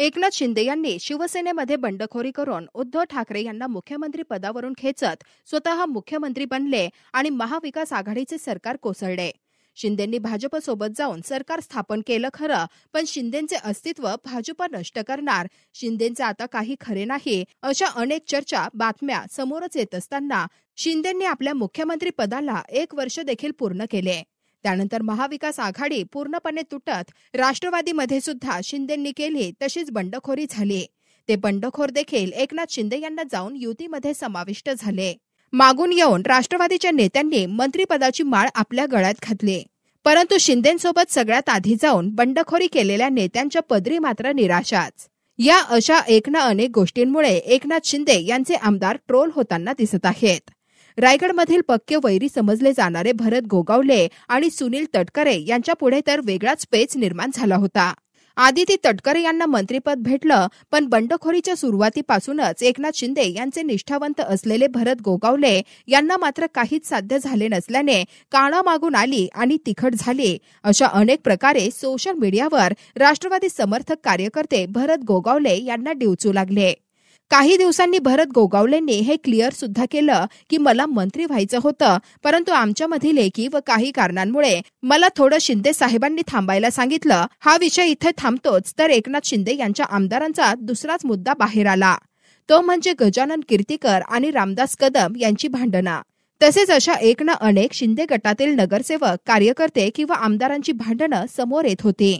एकनाथ शिंदे यांनी शिवसेनेमध्ये बंडखोरी करून उद्धव ठाकरे यांना मुख्यमंत्री पदावरून खेचत स्वतः मुख्यमंत्री बनले आणि महाविकास आघाडीचे सरकार कोसळले शिंदेंनी भाजपसोबत जाऊन सरकार स्थापन केलं खरं पण शिंदेचे अस्तित्व भाजप नष्ट करणार शिंदेचे आता काही खरे नाही अशा अनेक चर्चा बातम्या समोरच येत असताना शिंदेंनी आपल्या मुख्यमंत्री पदाला एक वर्ष देखील पूर्ण केले त्यानंतर महाविकास आघाडी पूर्णपणे तुटत राष्ट्रवादीमध्ये सुद्धा शिंदेंनी केली तशीच बंडखोरी झाली ते बंडखोर देखील एकनाथ शिंदे यांना जाऊन युतीमध्ये समाविष्ट झाले मागून येऊन राष्ट्रवादीच्या नेत्यांनी मंत्रीपदाची माळ आपल्या गळ्यात घातली परंतु शिंदेसोबत सगळ्यात आधी जाऊन बंडखोरी केलेल्या नेत्यांच्या पदरी मात्र निराशाच या अशा एकना अनेक गोष्टींमुळे एकनाथ शिंदे यांचे आमदार ट्रोल होताना दिसत आहेत रायगडमधील पक्के वैरी समजले जाणारे भरत गोगावले आणि सुनील तटकरे यांच्यापुढे तर वेगळाच पेच निर्माण झाला होता आदिती तटकरे यांना मंत्रीपद भेटलं पण बंडखोरीच्या सुरुवातीपासूनच एकनाथ शिंदे यांचे निष्ठावंत असलेले भरत गोगावले यांना मात्र काहीच साध्य झाले नसल्याने काळा मागून आली आणि तिखट झाली अशा अनेक प्रकारे सोशल मीडियावर राष्ट्रवादी समर्थक कार्यकर्ते भरत गोगावले यांना डिवचू लागले काही दिवसांनी भरत गोगावलेंनी हे क्लिअर सुद्धा केलं की मला मंत्री व्हायचं होतं परंतु आमच्यामधील लेखी व काही कारणांमुळे मला थोडं शिंदे साहेबांनी थांबायला सांगितलं हा विषय इथे थांबतोच तर एकनाथ शिंदे यांच्या आमदारांचा दुसराच मुद्दा बाहेर आला तो म्हणजे गजानन कीर्तीकर आणि रामदास कदम यांची भांडणं तसेच अशा एक ना अनेक शिंदे गटातील नगरसेवक कार्यकर्ते किंवा आमदारांची भांडणं समोर येत होती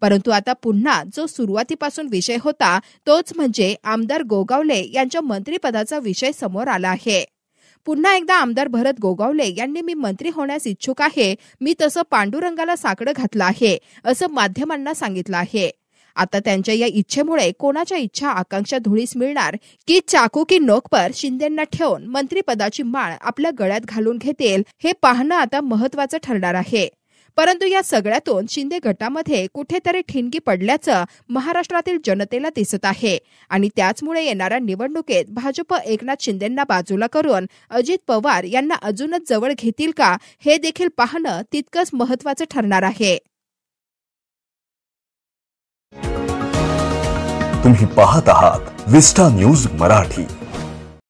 परंतु आता पुन्हा जो सुरुवातीपासून विषय होता तोच म्हणजे आमदार गोगावले यांच्या मंत्रीपदाचा विषय समोर आला आहे पुन्हा एकदा आमदार भरत गोगावले यांनी मी मंत्री होण्यास इच्छुक आहे मी तसं पांडुरंगाला साकडं घातलं आहे असं माध्यमांना सांगितलं आहे आता त्यांच्या या इच्छेमुळे कोणाच्या इच्छा आकांक्षा धुळीस मिळणार की चाकू की नोकपर शिंदेना ठेवून मंत्रीपदाची माळ आपल्या गळ्यात घालून घेतील हे पाहणं आता महत्वाचं ठरणार आहे परंतु या सगळ्यातून शिंदे गटामध्ये कुठेतरी ठिणगी पडल्याचं महाराष्ट्रातील जनतेला दिसत आहे आणि त्याचमुळे येणाऱ्या निवडणुकीत भाजप एकनाथ शिंदेंना बाजूला करून अजित पवार यांना अजूनच जवळ घेतील का हे देखील पाहणं तितकंच महत्वाचं ठरणार आहे तुम्ही पाहत आहात विस्टा न्यूज मराठी